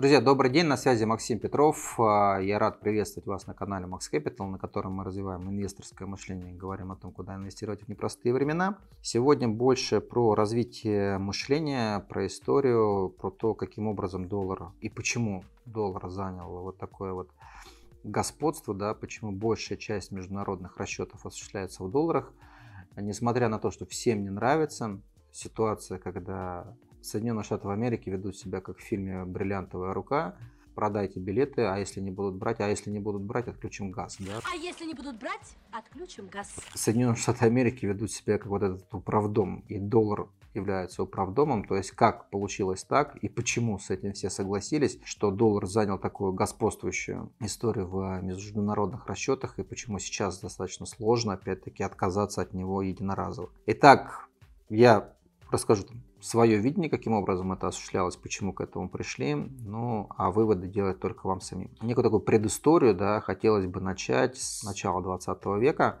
Друзья, добрый день, на связи Максим Петров. А, я рад приветствовать вас на канале Max Capital, на котором мы развиваем инвесторское мышление и говорим о том, куда инвестировать в непростые времена. Сегодня больше про развитие мышления, про историю, про то, каким образом доллар и почему доллар занял вот такое вот господство, да, почему большая часть международных расчетов осуществляется в долларах. Несмотря на то, что всем не нравится ситуация, когда Соединенные Штаты Америки ведут себя как в фильме «Бриллиантовая рука», продайте билеты, а если не будут брать, а если не будут брать, отключим газ, да? А если не будут брать, отключим газ. Соединенные Штаты Америки ведут себя как вот этот управдом, и доллар является управдомом, то есть как получилось так и почему с этим все согласились, что доллар занял такую господствующую историю в международных расчетах и почему сейчас достаточно сложно опять-таки отказаться от него единоразово. Итак, я расскажу там свое видение, каким образом это осуществлялось, почему к этому пришли, ну, а выводы делать только вам самим. Некую такую предысторию, да, хотелось бы начать с начала 20 века,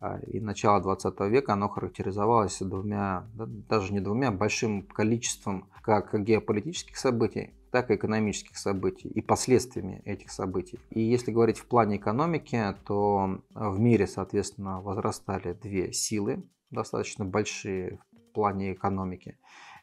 а, и начало 20 века оно характеризовалось двумя, да, даже не двумя, большим количеством как геополитических событий, так и экономических событий и последствиями этих событий. И если говорить в плане экономики, то в мире, соответственно, возрастали две силы, достаточно большие плане экономики.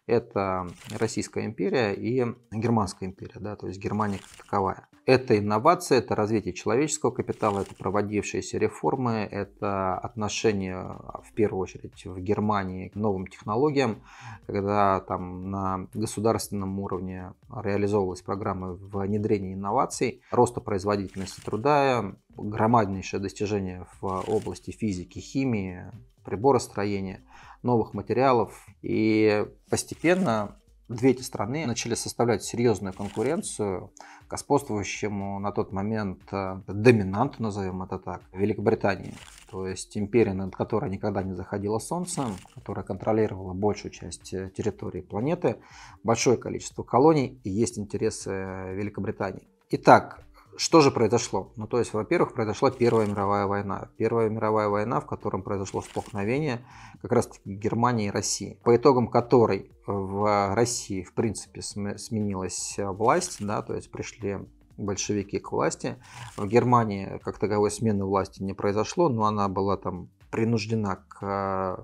Это Российская империя и Германская империя, да, то есть Германия как таковая. Это инновация, это развитие человеческого капитала, это проводившиеся реформы, это отношение в первую очередь в Германии к новым технологиям, когда там на государственном уровне реализовывались программы внедрения инноваций, роста производительности труда, громаднейшее достижение в области физики, химии, приборостроения – новых материалов. И постепенно две эти страны начали составлять серьезную конкуренцию господствующему на тот момент э, доминанту, назовем это так, Великобритании. То есть империя, над которой никогда не заходило солнце, которая контролировала большую часть э, территории планеты, большое количество колоний и есть интересы э, Великобритании. Итак, что же произошло? Ну, то есть, во-первых, произошла Первая мировая война. Первая мировая война, в котором произошло столкновение как раз-таки Германии и России, по итогам которой э, в России, в принципе, сменилась э, власть, да, то есть пришли большевики к власти. В Германии как таковой смены власти не произошло, но она была там принуждена к э,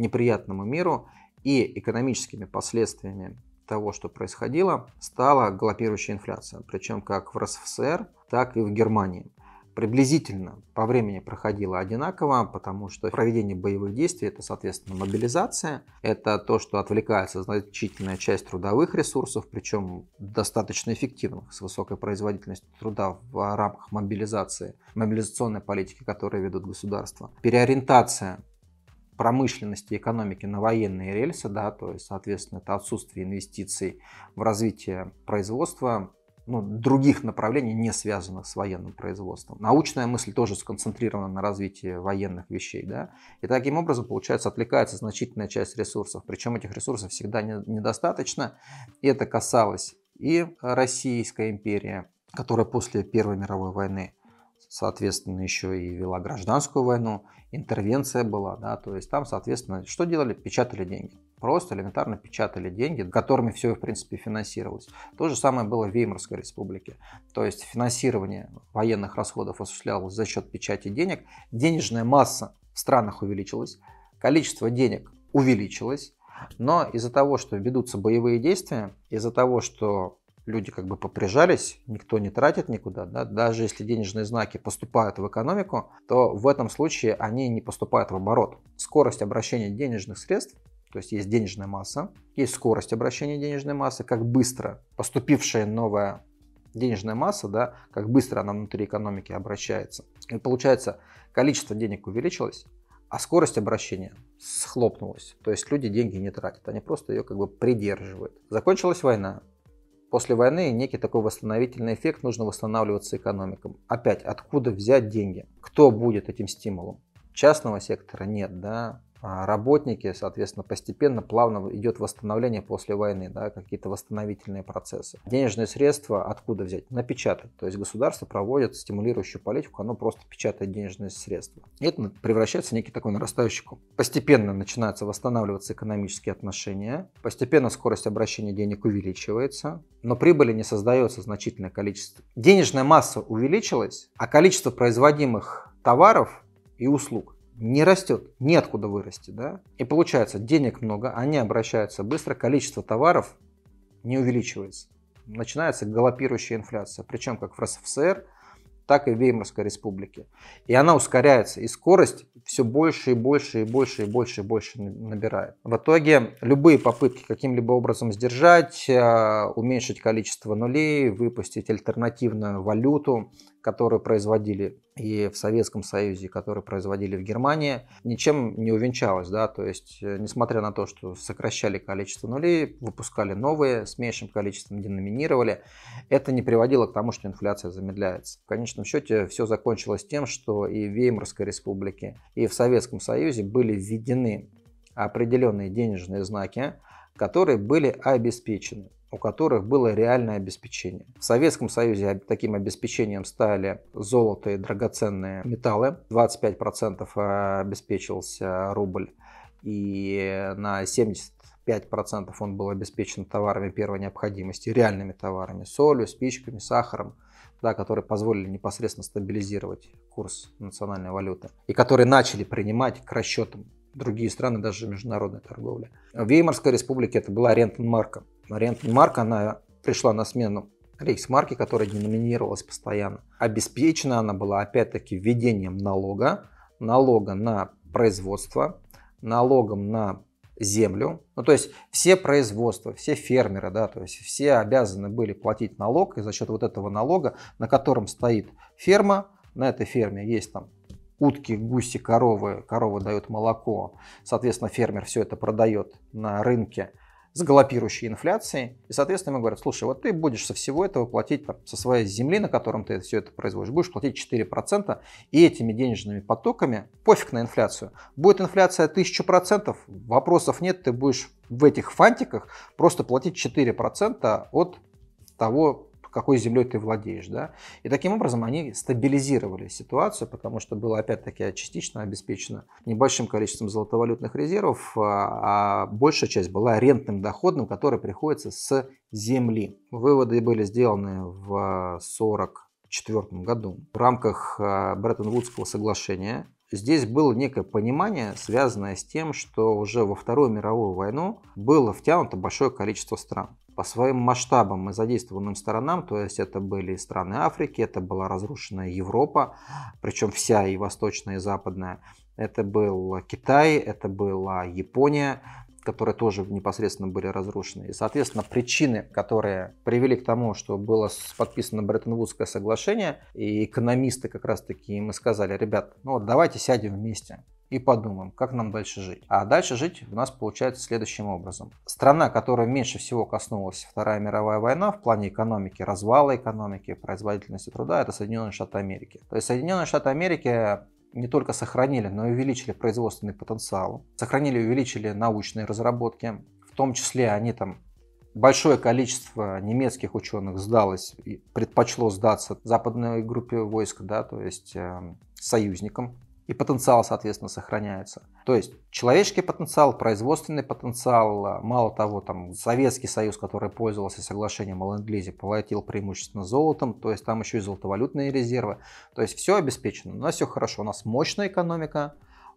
неприятному миру и экономическими последствиями того, что происходило, стала галопирующая инфляция, причем как в РСФСР, так и в Германии. Приблизительно по времени проходило одинаково, потому что проведение боевых действий – это, соответственно, мобилизация, это то, что отвлекается значительная часть трудовых ресурсов, причем достаточно эффективных, с высокой производительностью труда в рамках мобилизации, мобилизационной политики, которую ведут государства. Переориентация промышленности экономики на военные рельсы, да, то есть, соответственно, это отсутствие инвестиций в развитие производства, ну, других направлений, не связанных с военным производством. Научная мысль тоже сконцентрирована на развитии военных вещей. Да? И таким образом, получается, отвлекается значительная часть ресурсов. Причем этих ресурсов всегда недостаточно. И это касалось и Российской империи, которая после Первой мировой войны соответственно, еще и вела гражданскую войну, интервенция была, да, то есть там, соответственно, что делали? Печатали деньги. Просто элементарно печатали деньги, которыми все, в принципе, финансировалось. То же самое было в Веймарской республике. То есть финансирование военных расходов осуществлялось за счет печати денег. Денежная масса в странах увеличилась, количество денег увеличилось, но из-за того, что ведутся боевые действия, из-за того, что люди как бы поприжались, никто не тратит никуда, да, даже если денежные знаки поступают в экономику, то в этом случае они не поступают в оборот. Скорость обращения денежных средств, то есть есть денежная масса, есть скорость обращения денежной массы, как быстро поступившая новая денежная масса, да, как быстро она внутри экономики обращается. И получается, количество денег увеличилось, а скорость обращения схлопнулась. То есть люди деньги не тратят, они просто ее как бы придерживают. Закончилась война, После войны некий такой восстановительный эффект нужно восстанавливаться экономикам. Опять, откуда взять деньги? Кто будет этим стимулом? Частного сектора нет, да, а, работники, соответственно, постепенно, плавно идет восстановление после войны, да, какие-то восстановительные процессы. Денежные средства откуда взять? Напечатать. То есть государство проводит стимулирующую политику, оно просто печатает денежные средства. И это превращается в некий такой нарастающий ком. Постепенно начинаются восстанавливаться экономические отношения, постепенно скорость обращения денег увеличивается, но прибыли не создается значительное количество. Денежная масса увеличилась, а количество производимых товаров и услуг не растет, неоткуда вырасти, да? И получается, денег много, они обращаются быстро, количество товаров не увеличивается. Начинается галопирующая инфляция, причем как в РСФСР, так и в Веймарской республике. И она ускоряется, и скорость все больше и больше и больше и больше и больше набирает. В итоге любые попытки каким-либо образом сдержать, а, уменьшить количество нулей, выпустить альтернативную валюту, которые производили и в Советском Союзе, которые производили в Германии, ничем не увенчалось, да, то есть, э, несмотря на то, что сокращали количество нулей, выпускали новые, с меньшим количеством деноминировали, это не приводило к тому, что инфляция замедляется. В конечном счете все закончилось тем, что и в Веймарской республике, и в Советском Союзе были введены определенные денежные знаки, которые были обеспечены у которых было реальное обеспечение. В Советском Союзе таким обеспечением стали золото и драгоценные металлы. 25% э, обеспечился рубль и на 75% он был обеспечен товарами первой необходимости, реальными товарами, солью, спичками, сахаром, да, которые позволили непосредственно стабилизировать курс национальной валюты и которые начали принимать к расчетам другие страны, даже международной торговли. В Веймарской республике это была рентенмарка. Маркет-марк она пришла на смену рейхсмарке, которая деноминировалась постоянно. Обеспечена она была опять-таки введением налога, налога на производство, налогом на землю. Ну, то есть все производства, все фермеры, да, то есть все обязаны были платить налог, и за счет вот этого налога, на котором стоит ферма, на этой ферме есть там утки, гуси, коровы, коровы дают молоко, соответственно, фермер все это продает на рынке, с галопирующей инфляцией. И, соответственно, ему говорят, слушай, вот ты будешь со всего этого платить там, со своей земли, на котором ты все это производишь, будешь платить 4%, и этими денежными потоками, пофиг на инфляцию, будет инфляция 1000%, вопросов нет, ты будешь в этих фантиках просто платить 4% от того какой землей ты владеешь. Да? И таким образом они стабилизировали ситуацию, потому что было опять-таки частично обеспечено небольшим количеством золотовалютных резервов, а, а большая часть была рентным доходом, который приходится с земли. Выводы были сделаны в 1944 году в рамках а, Бреттон-Вудского соглашения. Здесь было некое понимание, связанное с тем, что уже во Вторую мировую войну было втянуто большое количество стран. По своим масштабам мы задействованным сторонам, то есть это были страны Африки, это была разрушенная Европа, причем вся и восточная, и западная, это был Китай, это была Япония, которые тоже непосредственно были разрушены. И, соответственно, причины, которые привели к тому, что было подписано Бреттон-Вудское соглашение, и экономисты как раз-таки им и сказали, ребят, ну вот давайте сядем вместе, и подумаем, как нам дальше жить. А дальше жить у нас получается следующим образом. Страна, которая меньше всего коснулась Вторая мировая война в плане экономики, развала экономики, производительности труда, это Соединенные Штаты Америки. То есть Соединенные Штаты Америки не только сохранили, но и увеличили производственный потенциал, сохранили и увеличили научные разработки, в том числе они там большое количество немецких ученых сдалось, предпочло сдаться западной группе войск, да, то есть э, союзникам, и потенциал, соответственно, сохраняется. То есть человеческий потенциал, производственный потенциал, а, мало того, там Советский Союз, который пользовался соглашением о ленд-лизе, платил преимущественно золотом, то есть там еще и золотовалютные резервы. То есть все обеспечено, у нас все хорошо, у нас мощная экономика,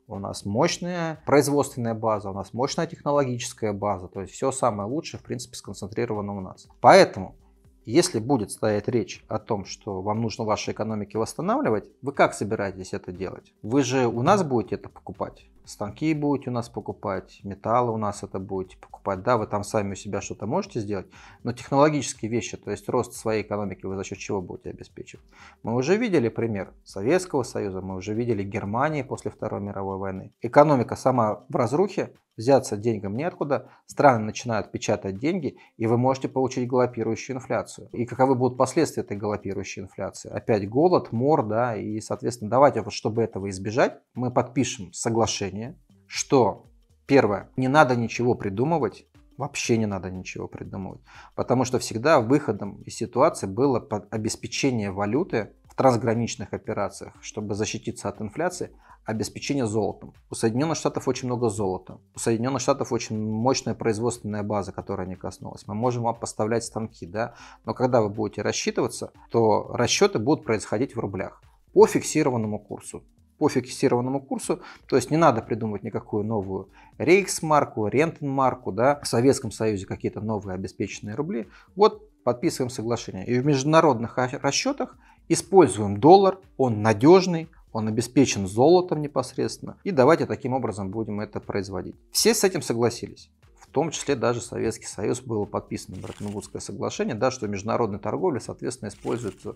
у нас мощная производственная база, у нас мощная технологическая база, то есть все самое лучшее, в принципе, сконцентрировано у нас. Поэтому если будет стоять речь о том, что вам нужно вашей экономике восстанавливать, вы как собираетесь это делать? Вы же у нас будете это покупать? станки будете у нас покупать, металлы у нас это будете покупать. Да, вы там сами у себя что-то можете сделать, но технологические вещи, то есть рост своей экономики вы за счет чего будете обеспечивать. Мы уже видели пример Советского Союза, мы уже видели Германии после Второй мировой войны. Экономика сама в разрухе, взяться деньгам неоткуда, страны начинают печатать деньги, и вы можете получить галопирующую инфляцию. И каковы будут последствия этой галопирующей инфляции? Опять голод, мор, да, и, соответственно, давайте, вот чтобы этого избежать, мы подпишем соглашение решение, что, первое, не надо ничего придумывать, вообще не надо ничего придумывать, потому что всегда выходом из ситуации было обеспечение валюты в трансграничных операциях, чтобы защититься от инфляции, обеспечение золотом. У Соединенных Штатов очень много золота. У Соединенных Штатов очень мощная производственная база, которая не коснулась. Мы можем вам поставлять станки, да, но когда вы будете рассчитываться, то расчеты будут происходить в рублях по фиксированному курсу по фиксированному курсу. То есть не надо придумывать никакую новую рейхсмарку, рентенмарку, да, в Советском Союзе какие-то новые обеспеченные рубли. Вот подписываем соглашение. И в международных расчетах используем доллар, он надежный, он обеспечен золотом непосредственно. И давайте таким образом будем это производить. Все с этим согласились. В том числе даже Советский Союз было подписано бреттон соглашение, да, что в международной торговле, соответственно, используется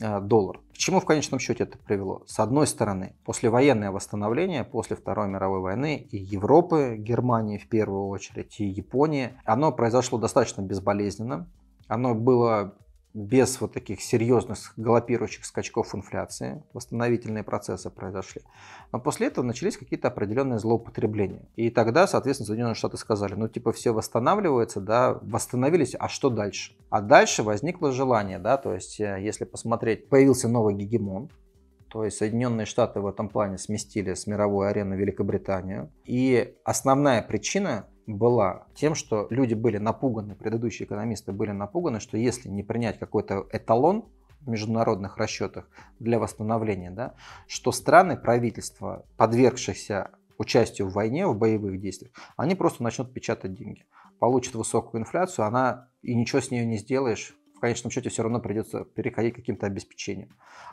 э, доллар. К чему в конечном счете это привело? С одной стороны, послевоенное восстановление после Второй мировой войны и Европы, Германии в первую очередь, и Японии, оно произошло достаточно безболезненно. Оно было без вот таких серьезных галопирующих скачков инфляции, восстановительные процессы произошли. Но после этого начались какие-то определенные злоупотребления. И тогда, соответственно, Соединенные Штаты сказали, ну типа все восстанавливается, да, восстановились, а что дальше? А дальше возникло желание, да, то есть э, если посмотреть, появился новый гегемон, то есть Соединенные Штаты в этом плане сместили с мировой арены Великобританию. И основная причина была тем, что люди были напуганы, предыдущие экономисты были напуганы, что если не принять какой-то эталон в международных расчетах для восстановления, да, что страны, правительства, подвергшихся участию в войне, в боевых действиях, они просто начнут печатать деньги. Получат высокую инфляцию, она и ничего с нее не сделаешь, в конечном счете все равно придется переходить к каким-то обеспечениям.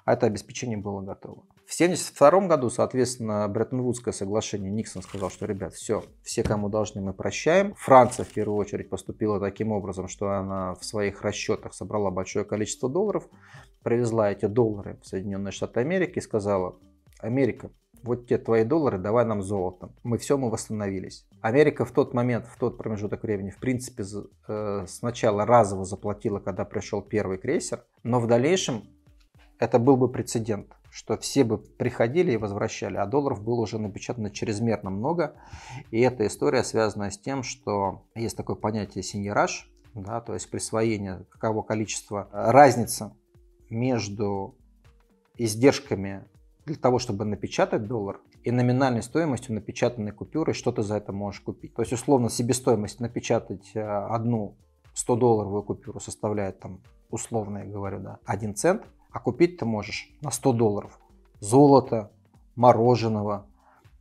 А это обеспечение было готово. В 1972 году, соответственно, Бреттон-Вудское соглашение, Никсон сказал, что, ребят, все, все, кому должны, мы прощаем. Франция, в первую очередь, поступила таким образом, что она в своих расчетах собрала большое количество долларов, привезла эти доллары в Соединенные Штаты Америки и сказала, Америка, вот те твои доллары, давай нам золотом. Мы все, мы восстановились. Америка в тот момент, в тот промежуток времени, в принципе, э, сначала разово заплатила, когда пришел первый крейсер, но в дальнейшем это был бы прецедент, что все бы приходили и возвращали, а долларов было уже напечатано чрезмерно много. И эта история связана с тем, что есть такое понятие синераж, да, то есть присвоение какого количества э, разница между издержками для того, чтобы напечатать доллар, и номинальной стоимостью напечатанной купюры, что ты за это можешь купить. То есть, условно, себестоимость напечатать э, одну 100-долларовую купюру составляет, там, условно я говорю, да, 1 цент, а купить ты можешь на 100 долларов золото, мороженого,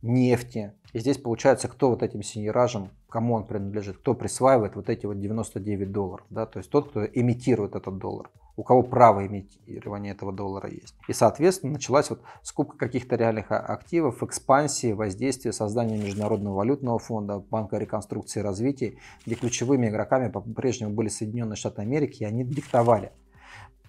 нефти. И здесь получается, кто вот этим синеражем кому он принадлежит, кто присваивает вот эти вот 99 долларов, да, то есть тот, кто имитирует этот доллар, у кого право имитирования этого доллара есть. И, соответственно, началась вот скупка каких-то реальных а, активов, экспансии, воздействия, создание Международного валютного фонда, Банка реконструкции и развития, где ключевыми игроками по-прежнему были Соединенные Штаты Америки, и они диктовали.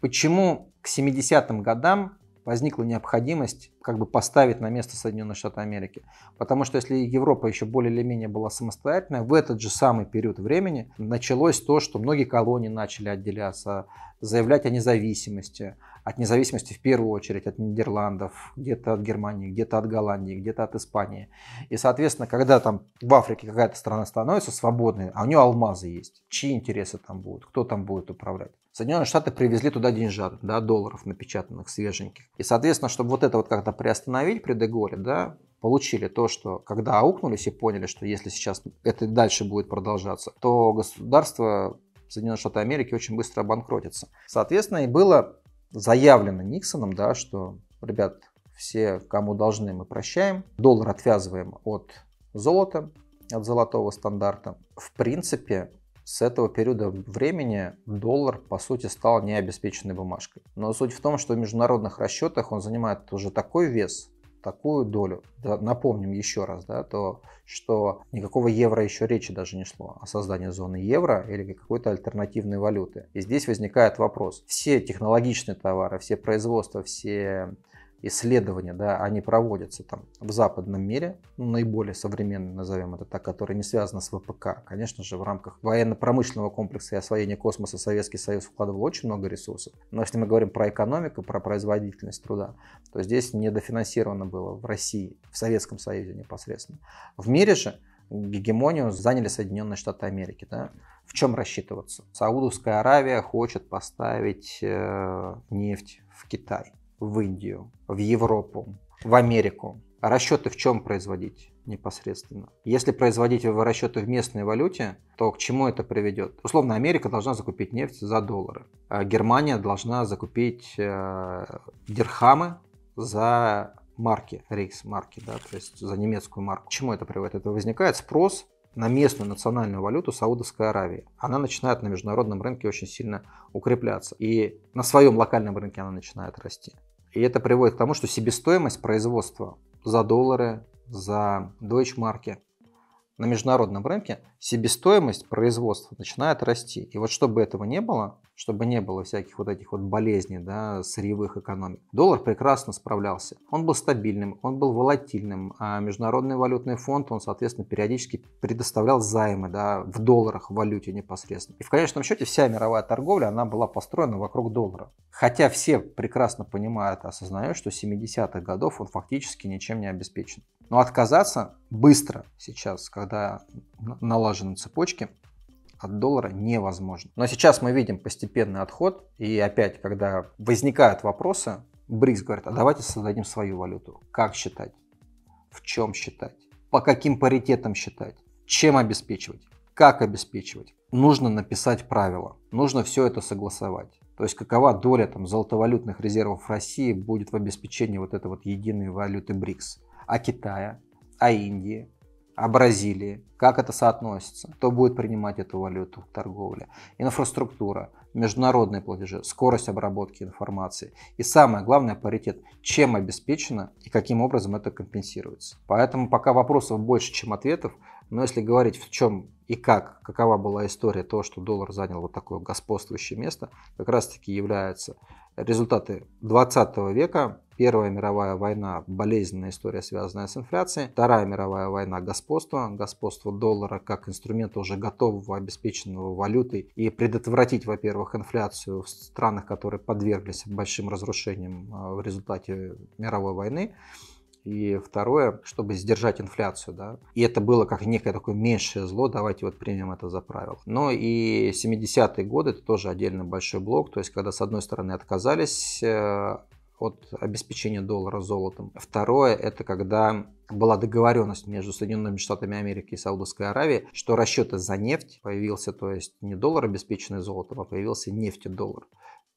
Почему к 70-м годам возникла необходимость как бы поставить на место Соединенные Штаты Америки. Потому что если Европа еще более или менее была самостоятельная, в этот же самый период времени началось то, что многие колонии начали отделяться, заявлять о независимости от независимости в первую очередь от Нидерландов, где-то от Германии, где-то от Голландии, где-то от Испании. И, соответственно, когда там в Африке какая-то страна становится свободной, а у нее алмазы есть, чьи интересы там будут, кто там будет управлять. Соединенные Штаты привезли туда деньжат, да, долларов напечатанных, свеженьких. И, соответственно, чтобы вот это вот как-то приостановить при Деголе, да, получили то, что когда аукнулись и поняли, что если сейчас это дальше будет продолжаться, то государство Соединенные Штаты Америки очень быстро обанкротится. Соответственно, и было заявлено Никсоном, да, что, ребят, все, кому должны, мы прощаем. Доллар отвязываем от золота, от золотого стандарта. В принципе, с этого периода времени доллар, по сути, стал необеспеченной бумажкой. Но суть в том, что в международных расчетах он занимает уже такой вес, такую долю, да, напомним еще раз, да, то, что никакого евро еще речи даже не шло о создании зоны евро или какой-то альтернативной валюты. И здесь возникает вопрос. Все технологичные товары, все производства, все исследования, да, они проводятся там в западном мире, ну, наиболее современные, назовем это так, которые не связаны с ВПК. Конечно же, в рамках военно-промышленного комплекса и освоения космоса Советский Союз вкладывал очень много ресурсов. Но если мы говорим про экономику, про производительность труда, то здесь недофинансировано было в России, в Советском Союзе непосредственно. В мире же гегемонию заняли Соединенные Штаты Америки. Да? В чем рассчитываться? Саудовская Аравия хочет поставить э, нефть в Китай в Индию, в Европу, в Америку. А расчеты в чем производить непосредственно? Если производить его расчеты в местной валюте, то к чему это приведет? Условно, Америка должна закупить нефть за доллары, а Германия должна закупить э, дирхамы за марки, рейхсмарки, да, то есть за немецкую марку. К чему это приводит? Это возникает спрос на местную национальную валюту Саудовской Аравии. Она начинает на международном рынке очень сильно укрепляться. И на своем локальном рынке она начинает расти. И это приводит к тому, что себестоимость производства за доллары, за дойчмарки на международном рынке себестоимость производства начинает расти. И вот чтобы этого не было, чтобы не было всяких вот этих вот болезней, да, сырьевых экономик, доллар прекрасно справлялся. Он был стабильным, он был волатильным, а Международный валютный фонд, он, соответственно, периодически предоставлял займы, да, в долларах, в валюте непосредственно. И в конечном счете вся мировая торговля, она была построена вокруг доллара. Хотя все прекрасно понимают, осознают, что 70-х годов он фактически ничем не обеспечен. Но отказаться быстро сейчас, когда налажены цепочки, от доллара невозможно. Но сейчас мы видим постепенный отход, и опять, когда возникают вопросы, БРИКС говорит, а давайте создадим свою валюту. Как считать? В чем считать? По каким паритетам считать? Чем обеспечивать? Как обеспечивать? Нужно написать правила, нужно все это согласовать. То есть какова доля там, золотовалютных резервов России будет в обеспечении вот этой вот единой валюты БРИКС а Китая, а Индии, а Бразилии, как это соотносится, кто будет принимать эту валюту в торговле, инфраструктура, международные платежи, скорость обработки информации и самое главное паритет, чем обеспечено и каким образом это компенсируется. Поэтому пока вопросов больше, чем ответов, но если говорить в чем и как, какова была история того, что доллар занял вот такое господствующее место, как раз таки являются результаты 20 века, Первая мировая война – болезненная история, связанная с инфляцией. Вторая мировая война – господство. Господство доллара как инструмента уже готового, обеспеченного валютой. И предотвратить, во-первых, инфляцию в странах, которые подверглись большим разрушениям э, в результате мировой войны. И второе, чтобы сдержать инфляцию. Да? И это было как некое такое меньшее зло, давайте вот примем это за правило. Но и 70-е годы, это тоже отдельно большой блок, то есть когда с одной стороны отказались э, от обеспечения доллара золотом. Второе, это когда была договоренность между Соединенными Штатами Америки и Саудовской Аравией, что расчеты за нефть появился, то есть не доллар, обеспеченный золотом, а появился доллар.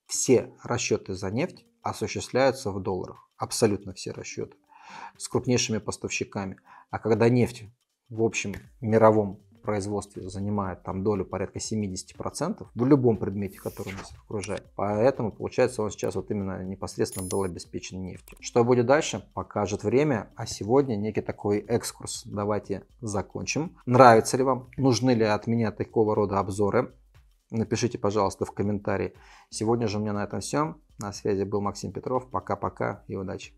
Все расчеты за нефть осуществляются в долларах, абсолютно все расчеты, с крупнейшими поставщиками. А когда нефть в общем мировом производстве занимает там долю порядка 70% в любом предмете, который нас окружает. Поэтому, получается, он сейчас вот именно непосредственно был обеспечен нефтью. Что будет дальше, покажет время, а сегодня некий такой экскурс. Давайте закончим. Нравится ли вам? Нужны ли от меня такого рода обзоры? Напишите, пожалуйста, в комментарии. Сегодня же у меня на этом все. На связи был Максим Петров. Пока-пока и удачи.